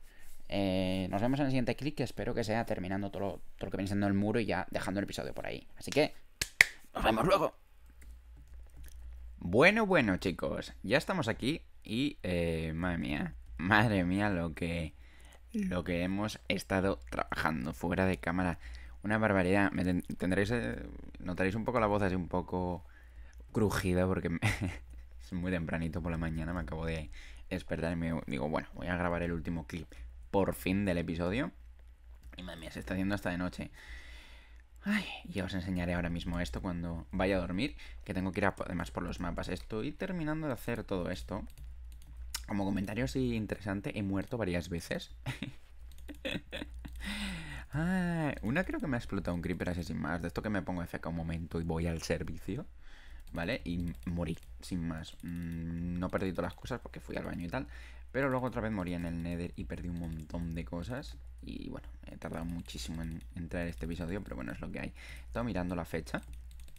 eh, nos vemos en el siguiente clic, espero que sea terminando todo todo lo que viene siendo el muro y ya dejando el episodio por ahí. Así que, nos vemos luego. Bueno, bueno, chicos, ya estamos aquí y eh, madre mía, madre mía, lo que lo que hemos estado trabajando fuera de cámara, una barbaridad. tendréis eh, notaréis un poco la voz así un poco crujida porque es muy tempranito por la mañana, me acabo de despertar y me digo, bueno, voy a grabar el último clip por fin del episodio. Y madre mía, se está haciendo hasta de noche. Ay, ya os enseñaré ahora mismo esto cuando vaya a dormir, que tengo que ir además por los mapas. Estoy terminando de hacer todo esto. Como comentario así interesante, he muerto varias veces. Ah, una creo que me ha explotado un creeper así sin más. De esto que me pongo cerca un momento y voy al servicio. ¿Vale? Y morí, sin más. Mm, no perdí todas las cosas porque fui al baño y tal. Pero luego otra vez morí en el Nether y perdí un montón de cosas. Y bueno, he tardado muchísimo en, en este episodio, pero bueno, es lo que hay. estado mirando la fecha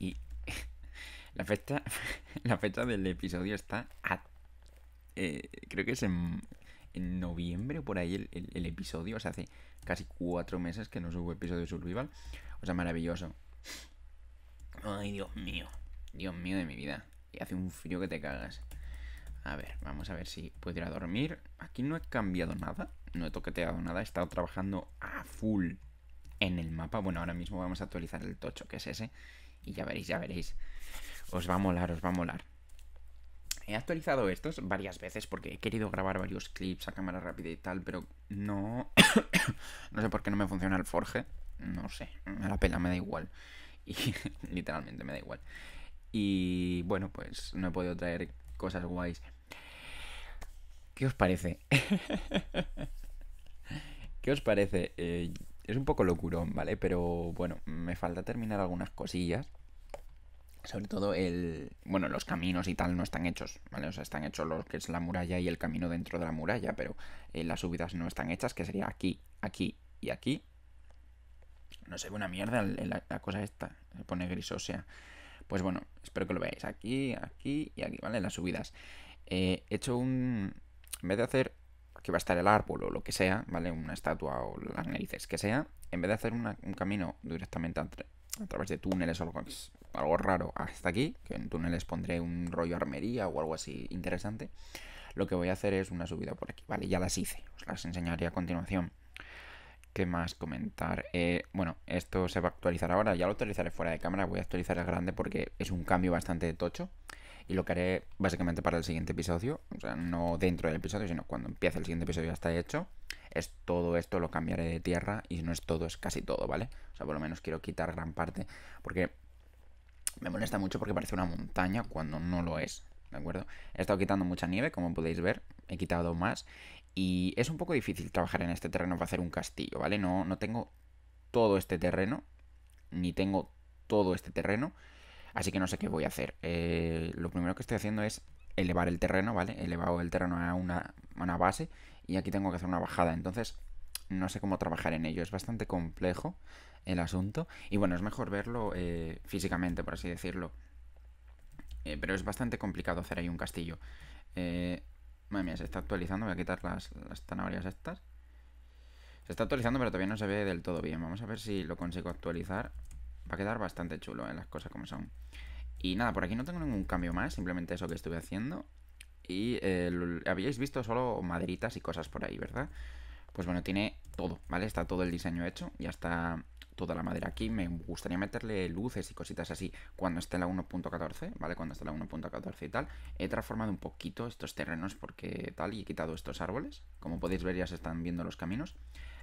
y la fecha, la fecha del episodio está a... Eh, creo que es en, noviembre o por ahí el, episodio. O sea, hace casi cuatro meses que no subo episodio de Survival. O sea, maravilloso. Ay, Dios mío. Dios mío de mi vida. Y hace un frío que te cagas. A ver, vamos a ver si pudiera dormir. Aquí no he cambiado nada, no he toqueteado nada, he estado trabajando a full en el mapa. Bueno, ahora mismo vamos a actualizar el tocho, que es ese, y ya veréis, ya veréis. Os va a molar, os va a molar. He actualizado estos varias veces porque he querido grabar varios clips a cámara rápida y tal, pero no... no sé por qué no me funciona el forge. No sé, a la pena me da igual. Y literalmente me da igual. Y bueno, pues no he podido traer cosas guays. ¿Qué os parece? ¿Qué os parece? Eh, es un poco locurón, ¿vale? Pero bueno, me falta terminar algunas cosillas. Sobre todo el. Bueno, los caminos y tal no están hechos, ¿vale? O sea, están hechos lo que es la muralla y el camino dentro de la muralla, pero eh, las subidas no están hechas, que sería aquí, aquí y aquí. No se ve una mierda la, la cosa esta. Se pone gris sea pues bueno, espero que lo veáis aquí, aquí y aquí, ¿vale? las subidas. Eh, he hecho un... En vez de hacer... que va a estar el árbol o lo que sea, ¿vale? Una estatua o las narices, que sea. En vez de hacer un camino directamente a, través de túneles o algo, algo raro hasta aquí, que en túneles pondré un rollo armería o algo así interesante, lo que voy a hacer es una subida por aquí, ¿vale? Ya las hice, os las enseñaré a continuación más comentar? Eh, bueno, esto se va a actualizar ahora. Ya lo actualizaré fuera de cámara. Voy a actualizar el grande porque es un cambio bastante tocho. Y lo que haré básicamente para el siguiente episodio. O sea, no dentro del episodio, sino cuando empiece el siguiente episodio ya está hecho. Es todo esto lo cambiaré de tierra. Y no es todo, es casi todo, ¿vale? O sea, por lo menos quiero quitar gran parte. Porque me molesta mucho porque parece una montaña cuando no lo es. ¿De acuerdo? He estado quitando mucha nieve, como podéis ver. He quitado más. Y es un poco difícil trabajar en este terreno para hacer un castillo, ¿vale? No, no tengo todo este terreno, ni tengo todo este terreno, así que no sé qué voy a hacer. Eh, lo primero que estoy haciendo es elevar el terreno, ¿vale? Elevado el terreno a una, base y aquí tengo que hacer una bajada, entonces no sé cómo trabajar en ello, es bastante complejo el asunto y bueno, es mejor verlo eh, físicamente, por así decirlo. Eh, pero es bastante complicado hacer ahí un castillo. Eh, Madre mía, se está actualizando. Voy a quitar las, las zanahorias estas. Se está actualizando, pero todavía no se ve del todo bien. Vamos a ver si lo consigo actualizar. Va a quedar bastante chulo, en eh, las cosas como son. Y nada, por aquí no tengo ningún cambio más. Simplemente eso que estuve haciendo. Y eh, habíais visto solo maderitas y cosas por ahí, ¿verdad? Pues bueno, tiene todo, ¿vale? Está todo el diseño hecho. Ya está toda la madera aquí. Me gustaría meterle luces y cositas así cuando esté la 1.14, ¿vale? Cuando esté la 1.14 y tal. He transformado un poquito estos terrenos porque tal y he quitado estos árboles. Como podéis ver ya se están viendo los caminos.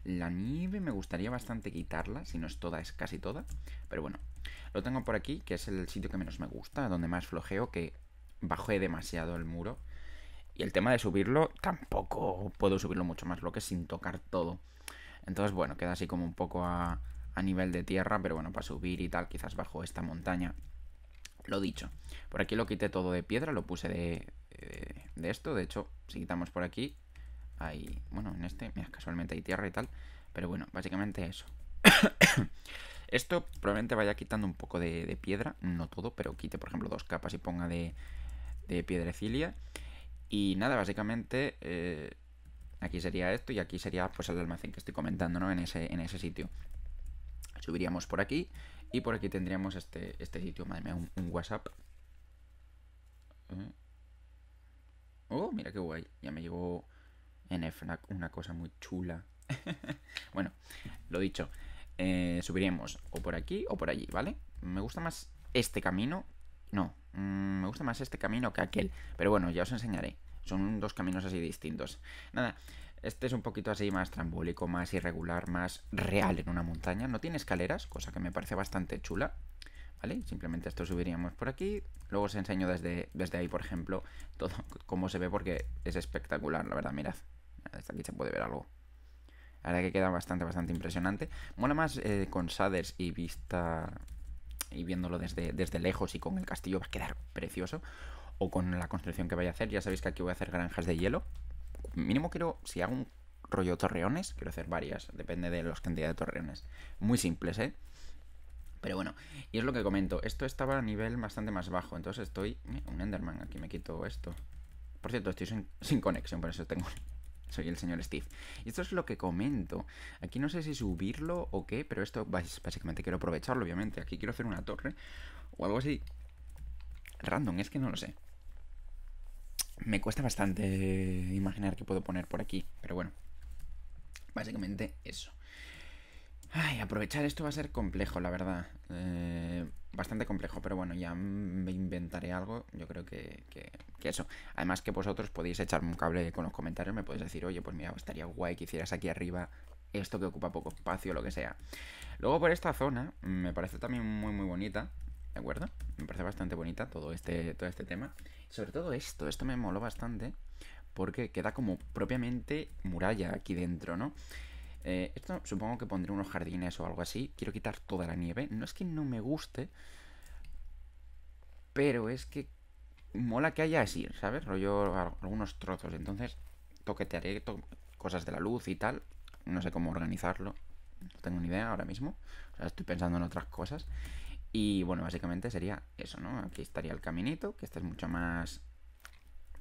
La nieve me gustaría bastante quitarla, si no es toda, es casi toda. Pero bueno, lo tengo por aquí, que es el sitio que menos me gusta, donde más flojeo, que bajé demasiado el muro. Y el tema de subirlo, tampoco puedo subirlo mucho más lo que sin tocar todo. Entonces, bueno, queda así como un poco a, a nivel de tierra, pero bueno, para subir y tal, quizás bajo esta montaña. Lo dicho, por aquí lo quité todo de piedra, lo puse de, eh, de, esto, de hecho, si quitamos por aquí, hay, bueno, en este, mira, casualmente hay tierra y tal, pero bueno, básicamente eso. Esto probablemente vaya quitando un poco de, piedra, no todo, pero quite por ejemplo dos capas y ponga de, de piedrecilia. Y nada, básicamente eh, aquí sería esto y aquí sería pues el almacén que estoy comentando, ¿no? En ese, en ese sitio. Subiríamos por aquí y por aquí tendríamos este, este sitio. Madre mía, un, WhatsApp. Eh. Oh, mira qué guay. Ya me llegó en FNAC una cosa muy chula. bueno, lo dicho. Eh, subiríamos o por aquí o por allí, ¿vale? Me gusta más este camino. No, mm, me gusta más este camino que aquel. Pero bueno, ya os enseñaré. Son dos caminos así distintos. Nada, este es un poquito así más trambólico, más irregular, más real en una montaña. No tiene escaleras, cosa que me parece bastante chula. ¿Vale? Simplemente esto subiríamos por aquí. Luego os enseño desde, desde ahí, por ejemplo, todo cómo se ve porque es espectacular, la verdad, mirad. Desde aquí se puede ver algo. Ahora que queda bastante, bastante impresionante. Mola más eh, con Saders y vista... Y viéndolo desde, desde lejos y con el castillo va a quedar precioso. O con la construcción que vaya a hacer. Ya sabéis que aquí voy a hacer granjas de hielo mínimo quiero, si hago un rollo torreones, quiero hacer varias, depende de los cantidades de torreones. Muy simples, ¿eh? Pero bueno, y es lo que comento, esto estaba a nivel bastante más bajo, entonces estoy... Eh, un Enderman, aquí me quito esto. Por cierto, estoy sin, sin conexión, por eso tengo... Soy el señor Steve. Y esto es lo que comento. Aquí no sé si subirlo o qué, pero esto básicamente quiero aprovecharlo, obviamente. Aquí quiero hacer una torre o algo así. Random, es que no lo sé. Me cuesta bastante imaginar qué puedo poner por aquí, pero bueno. Básicamente eso. Ay, aprovechar esto va a ser complejo, la verdad. Eh, bastante complejo, pero bueno, ya me inventaré algo. Yo creo que, que, eso. Además que vosotros podéis echarme un cable con los comentarios, me podéis decir, oye, pues mira, estaría guay que hicieras aquí arriba esto que ocupa poco espacio, lo que sea. Luego por esta zona, me parece también muy, muy bonita, ¿de acuerdo? Me parece bastante bonita todo este, todo este tema. Sobre todo esto, esto me moló bastante, porque queda como propiamente muralla aquí dentro, ¿no? Eh, esto supongo que pondré unos jardines o algo así. Quiero quitar toda la nieve. No es que no me guste, pero es que mola que haya así, ¿sabes? Rollo algunos trozos. Entonces toquetearé cosas de la luz y tal. No sé cómo organizarlo. No tengo ni idea ahora mismo. O sea, estoy pensando en otras cosas. Y bueno, básicamente sería eso, ¿no? Aquí estaría el caminito, que este es mucho más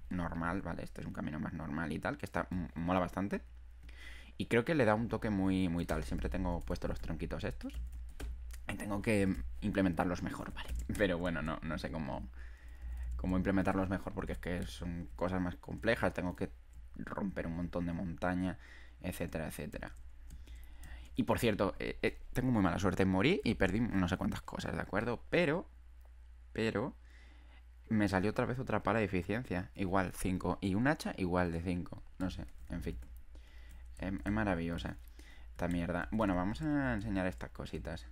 normal, ¿vale? Este es un camino más normal y tal, que está mola bastante. Y creo que le da un toque muy, muy tal. Siempre tengo puesto los tronquitos estos. Y tengo que implementarlos mejor, ¿vale? Pero bueno, no, sé cómo, cómo implementarlos mejor porque es que son cosas más complejas. Tengo que romper un montón de montaña, etcétera, etcétera. Y por cierto, eh, eh, tengo muy mala suerte, morí y perdí no sé cuántas cosas, ¿de acuerdo? Pero, pero, me salió otra vez otra pala de eficiencia, igual 5, y un hacha igual de 5, no sé, en fin. Es, maravillosa esta mierda. Bueno, vamos a enseñar estas cositas.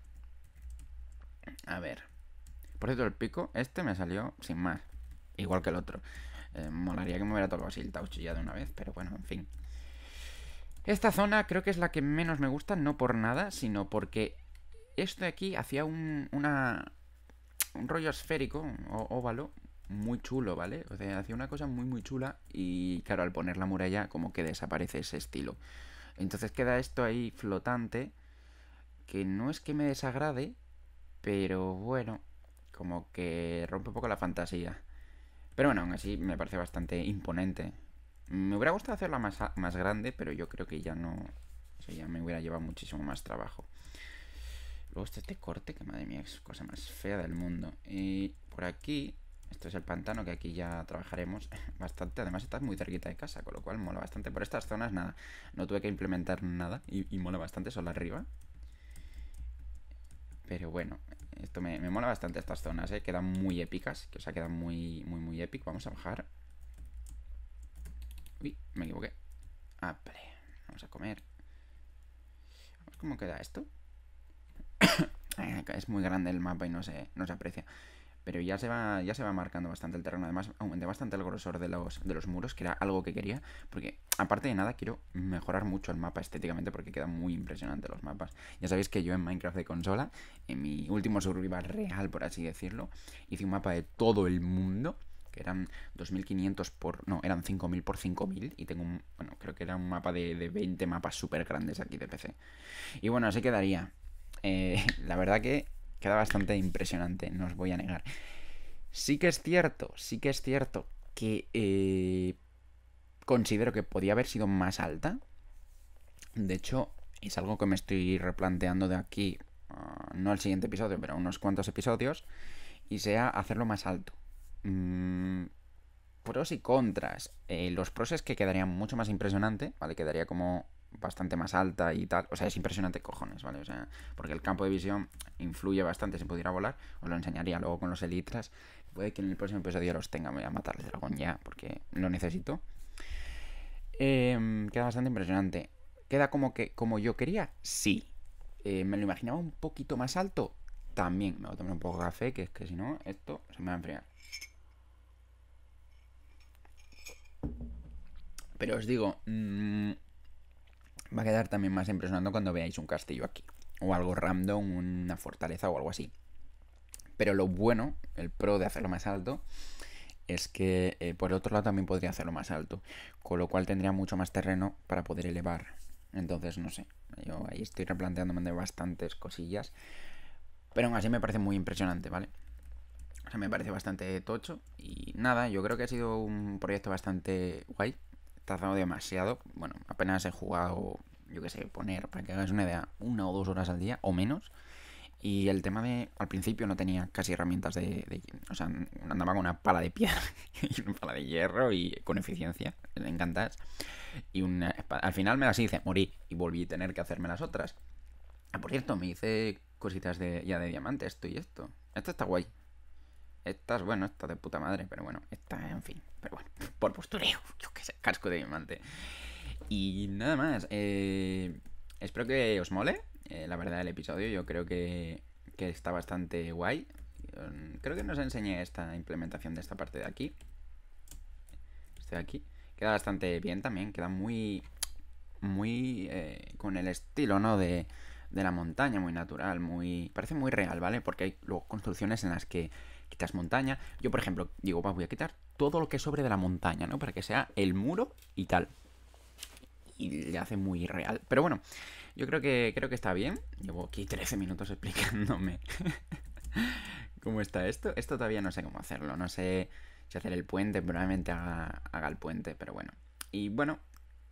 A ver. Por cierto, el pico, este me salió sin más, igual que el otro. Eh, molaría que me hubiera tocado así el taucho ya de una vez, pero bueno, en fin. Esta zona creo que es la que menos me gusta, no por nada, sino porque esto de aquí hacía un, una, un rollo esférico o óvalo muy chulo, ¿vale? O sea, hacía una cosa muy muy chula y claro, al poner la muralla como que desaparece ese estilo. Entonces queda esto ahí flotante, que no es que me desagrade, pero bueno, como que rompe un poco la fantasía. Pero bueno, aún así me parece bastante imponente me hubiera gustado hacerla más, más grande, pero yo creo que ya no... O sea, ya me hubiera llevado muchísimo más trabajo. Luego está este corte, que madre mía, es cosa más fea del mundo. Y por aquí, esto es el pantano, que aquí ya trabajaremos bastante. Además está muy cerquita de casa, con lo cual mola bastante. Por estas zonas, nada, no tuve que implementar nada y, mola bastante, solo arriba. Pero bueno, esto me, mola bastante estas zonas, ¿eh? Quedan muy épicas, que o sea, quedan muy, muy, muy épico. Vamos a bajar me equivoqué. a ah, Vamos a comer. ¿Cómo queda esto? es muy grande el mapa y no se, no se aprecia. Pero ya se, va, ya se va marcando bastante el terreno. Además, aumenté bastante el grosor de los, de los muros, que era algo que quería. Porque, aparte de nada, quiero mejorar mucho el mapa estéticamente porque quedan muy impresionantes los mapas. Ya sabéis que yo en Minecraft de consola, en mi último survival real, por así decirlo, hice un mapa de todo el mundo que eran 2.500 por... No, eran 5.000 por 5.000 y tengo un... Bueno, creo que era un mapa de, 20 mapas súper grandes aquí de PC. Y bueno, así quedaría. Eh, la verdad que queda bastante impresionante, no os voy a negar. Sí que es cierto, sí que es cierto que eh, considero que podía haber sido más alta. De hecho, es algo que me estoy replanteando de aquí, ah, no al siguiente episodio, pero unos cuantos episodios, y sea hacerlo más alto. Mm, pros y contras. Eh, los pros es que quedaría mucho más impresionante, ¿vale? Quedaría como bastante más alta y tal. O sea, es impresionante cojones, ¿vale? O sea, porque el campo de visión influye bastante. Si pudiera volar, os lo enseñaría luego con los elitras. Puede que en el próximo episodio los tenga. Me voy a matar el dragón ya, porque lo necesito. Em, queda bastante impresionante. ¿Queda como que como yo quería? Sí. Eh, ¿Me lo imaginaba un poquito más alto? También. Me voy a tomar un poco de café, que es que si no, esto se me va a enfriar. Pero os digo, mm, va a quedar también más impresionante cuando veáis un castillo aquí. O algo random, una fortaleza o algo así. Pero lo bueno, el pro de hacerlo más alto, es que eh, por el otro lado también podría hacerlo más alto. Con lo cual tendría mucho más terreno para poder elevar. Entonces, no sé. Yo ahí estoy replanteándome de bastantes cosillas. Pero aún así me parece muy impresionante, ¿vale? O sea, me parece bastante tocho. Y nada, yo creo que ha sido un proyecto bastante guay. Trazado demasiado. Bueno, apenas he jugado, yo qué sé, poner, para que hagas una idea, una o dos horas al día o menos. Y el tema de, al principio no tenía casi herramientas de, o sea, andaba con una pala de piedra y una pala de hierro y con eficiencia, me encantas. Y una, al final me las hice, morí y volví a tener que hacerme las otras. ah Por cierto, me hice cositas de, ya de diamante, esto y esto. Esto está guay. Estas, bueno, estas de puta madre, pero bueno, esta, en fin. Pero bueno, por postureo, yo qué sé, casco de diamante. Y nada más. Eh, espero que os mole, eh, la verdad, el episodio. Yo creo que, que está bastante guay. Mm, creo que nos enseñé esta implementación de esta parte de aquí. Este de aquí. Queda bastante bien también, queda muy... Muy... Eh, con el estilo, ¿no? De, de la montaña, muy natural, muy... Parece muy real, ¿vale? Porque hay luego construcciones en las que quitas montaña. Yo, por ejemplo, digo, voy a quitar todo lo que sobre de la montaña, ¿no? Para que sea el muro y tal. Y le hace muy real. Pero bueno, yo creo que, creo que está bien. Llevo aquí 13 minutos explicándome cómo está esto. Esto todavía no sé cómo hacerlo. No sé si hacer el puente. Probablemente haga, haga el puente, pero bueno. Y bueno,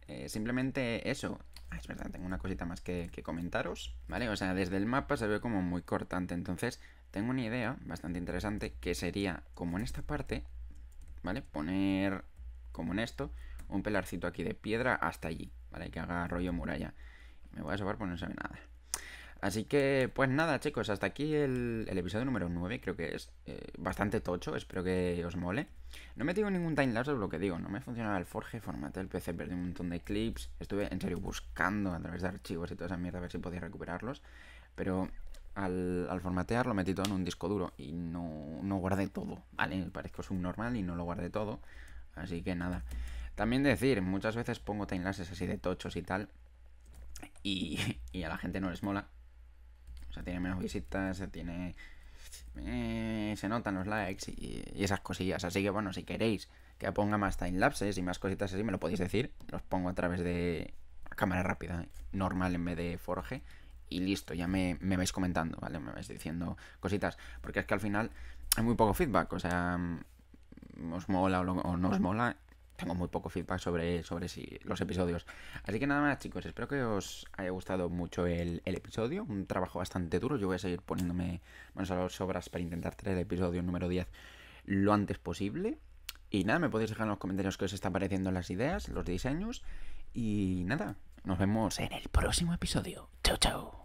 eh, simplemente eso. Ah, es verdad, tengo una cosita más que, que comentaros, ¿vale? O sea, desde el mapa se ve como muy cortante, entonces tengo una idea bastante interesante que sería, como en esta parte, ¿vale? Poner, como en esto, un pelarcito aquí de piedra hasta allí, ¿vale? Que haga rollo muralla. Me voy a sobar porque no se nada. Así que, pues nada, chicos, hasta aquí el, episodio número 9, creo que es eh, bastante tocho, espero que os mole. No me tengo ningún timelapse, es lo que digo, no me funcionaba el Forge, formateé el PC, perdí un montón de clips, estuve en serio buscando a través de archivos y toda esa mierda a ver si podía recuperarlos, pero al, formatear lo metí todo en un disco duro y no, no guardé todo, ¿vale? Parezco normal y no lo guardé todo, así que nada. También decir, muchas veces pongo timelapses así de tochos y tal y, a la gente no les mola. O sea, tiene menos visitas, se tiene... Eh, se notan los likes y, y, esas cosillas. Así que bueno, si queréis que ponga más timelapses y más cositas así, me lo podéis decir. Los pongo a través de cámara rápida, normal en vez de forge y listo, ya me, me, vais comentando, ¿vale? Me vais diciendo cositas, porque es que al final hay muy poco feedback, o sea, mm, os mola o, no os mola, tengo muy poco feedback sobre, sobre los episodios. Así que nada más, chicos, espero que os haya gustado mucho el, episodio. Un trabajo bastante duro. Yo voy a seguir poniéndome manos a las obras para intentar traer el episodio número 10 lo antes posible. Y nada, me podéis dejar en los comentarios qué os están pareciendo las ideas, los diseños. Y nada, nos vemos en el próximo episodio. Chao, chao.